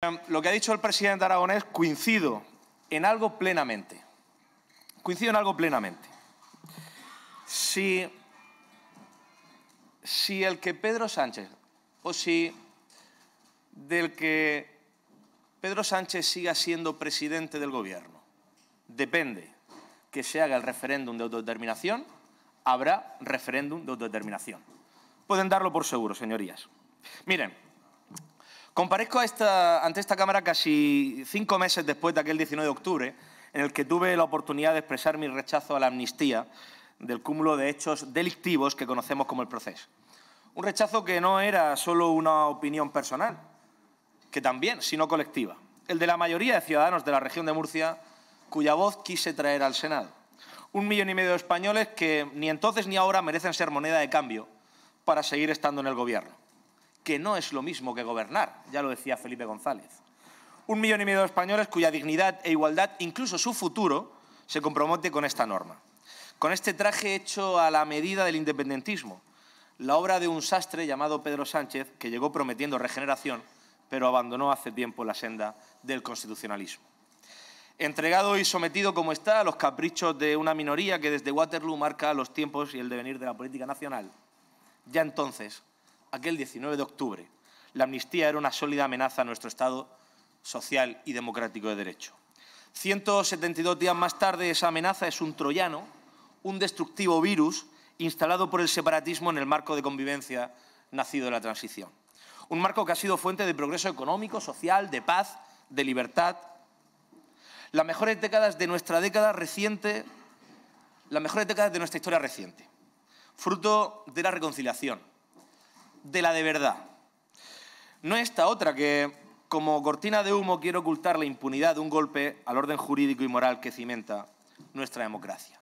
Em, lo que ha dicho el presidente Aragonés coincido en algo plenamente. Coincido en algo plenamente. Si, si el que Pedro Sánchez, o si del que Pedro Sánchez siga siendo presidente del Gobierno, depende que se haga el referéndum de autodeterminación, habrá referéndum de autodeterminación. Pueden darlo por seguro, señorías. Miren, Comparezco ante esta Cámara casi cinco meses después de aquel 19 de octubre, en el que tuve la oportunidad de expresar mi rechazo a la amnistía del cúmulo de hechos delictivos que conocemos como el proceso. Un rechazo que no era solo una opinión personal, que también, sino colectiva. El de la mayoría de ciudadanos de la región de Murcia, cuya voz quise traer al Senado. Un millón y medio de españoles que ni entonces ni ahora merecen ser moneda de cambio para seguir estando en el Gobierno que no es lo mismo que gobernar, ya lo decía Felipe González. Un millón y medio de españoles cuya dignidad e igualdad, incluso su futuro, se compromete con esta norma. Con este traje hecho a la medida del independentismo, la obra de un sastre llamado Pedro Sánchez, que llegó prometiendo regeneración, pero abandonó hace tiempo la senda del constitucionalismo. Entregado y sometido como está a los caprichos de una minoría que desde Waterloo marca los tiempos y el devenir de la política nacional, ya entonces aquel 19 de octubre, la amnistía era una sólida amenaza a nuestro Estado social y democrático de derecho. 172 días más tarde, esa amenaza es un troyano, un destructivo virus instalado por el separatismo en el marco de convivencia nacido de la transición. Un marco que ha sido fuente de progreso económico, social, de paz, de libertad. Las mejores décadas de nuestra década reciente, las mejores décadas de nuestra historia reciente, fruto de la reconciliación, de la de verdad. No esta otra que, como cortina de humo, quiere ocultar la impunidad de un golpe al orden jurídico y moral que cimenta nuestra democracia.